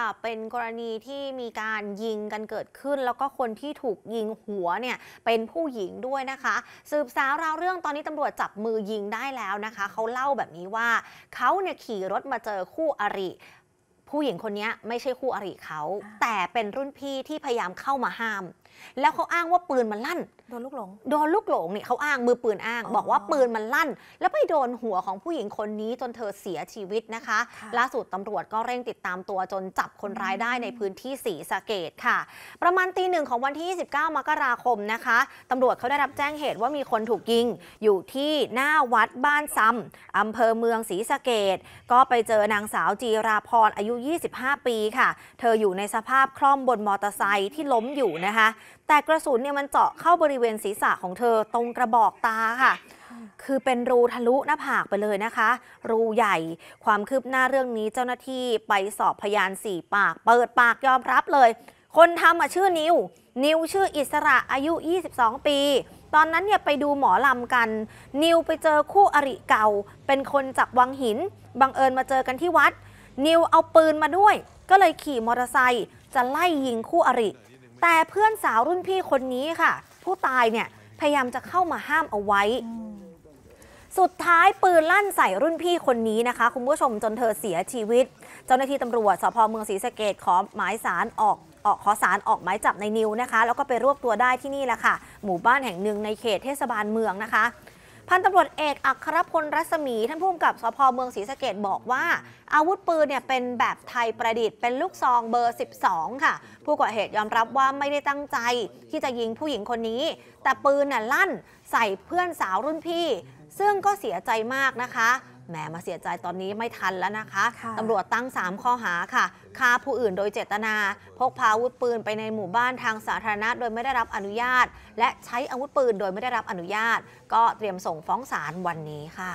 ่ะเป็นกรณีที่มีการยิงกันเกิดขึ้น แล้วก็คนที่ถูกยิงหัวเนี่ยเป็นผู้หญิงด้วยนะคะ สืบสาวราวเรื่องตอนนี้ตำรวจจับมือยิงได้แล้วนะคะ เขาเล่าแบบนี้ว่า เขาเนี่ยขี่รถมาเจอคู่อริผู้หญิงคนนี้ไม่ใช่คู่อริเขา แต่เป็นรุ่นพี่ที่พยายามเข้ามาห้าม แล้วเขาอ้างว่าปืนมันลั่น โดนลูกหลง โดนลูกหลงเนี่ยเขาอ้างมือปืนอ้าง บอกว่าปืนมันลั่น แล้วไปโดนหัวของผู้หญิงคนนี้จนเธอเสียชีวิตนะคะ ล่าสุดตำรวจก็เร่งติดตามตัวจนจับคนร้ายได้ในพื้นที่สีสะเกดค่ะ ประมาณตีหนึ่งของวันที่ 29 มกราคมนะคะตำรวจเขาได้รับแจ้งเหตุว่ามีคนถูกยิงอยู่ที่หน้าวัดบ้านซ้ำอำเภอเมืองสีสะเกดก็ไปเจอนางสาวจีราพรอายุ25 ปีค่ะ เธออยู่ในสภาพคล่อมบนมอเตอร์ไซค์ที่ล้มอยู่นะคะ แต่กระสุนเนี่ยมันเจาะเข้าบริเวณศีรษะของเธอตรงกระบอกตาค่ะ คือเป็นรูทะลุหน้าผากไปเลยนะคะ รูใหญ่ ความคืบหน้าเรื่องนี้เจ้าหน้าที่ไปสอบพยานสี่ปาก เปิดปากยอมรับเลย คนทำอ่ะชื่อนิว นิวชื่ออิสระอายุ 22 ปี ตอนนั้นเนี่ยไปดูหมอลำกัน นิวไปเจอคู่อริเก่า เป็นคนจากวังหิน บังเอิญมาเจอกันที่วัดนิวเอาปืนมาด้วยก็เลยขี่มอเตอร์ไซค์จะไล่ยิงคู่อริ แต่เพื่อนสาวรุ่นพี่คนนี้ค่ะ ผู้ตายเนี่ย พยายามจะเข้ามาห้ามเอาไว้ สุดท้ายปืนลั่นใส่รุ่นพี่คนนี้นะคะ คุณผู้ชมจนเธอเสียชีวิต เจ้าหน้าที่ตำรวจสพเมืองศรีสะเกดขอหมายสารออกออกขอสารออกหมายจับในนิวนะคะ แล้วก็ไปรวบตัวได้ที่นี่แหละค่ะ หมู่บ้านแห่งหนึ่งในเขตเทศบาลเมืองนะคะพันตำรวจเอกอัครพลรัศมีท่านผู้กกับสพเมืองศรีสะเกดบอกว่า อาวุธปืนเนี่ยเป็นแบบไทยประดิษฐ์เป็นลูกซองเบอร์ 12 ค่ะ ผู้ก่อเหตุยอมรับว่าไม่ได้ตั้งใจที่จะยิงผู้หญิงคนนี้ แต่ปืนน่ะลั่นใส่เพื่อนสาวรุ่นพี่ ซึ่งก็เสียใจมากนะคะแหมมาเสียใจตอนนี้ไม่ทันแล้วนะคะคะตำรวจตั้ง 3 ข้อหาค่ะฆ่าผู้อื่นโดยเจตนา พกพาอาวุธปืนไปในหมู่บ้านทางสาธารณะ โดยไม่ได้รับอนุญาต และใช้อาวุธปืนโดยไม่ได้รับอนุญาต ก็เตรียมส่งฟ้องศาลวันนี้ค่ะ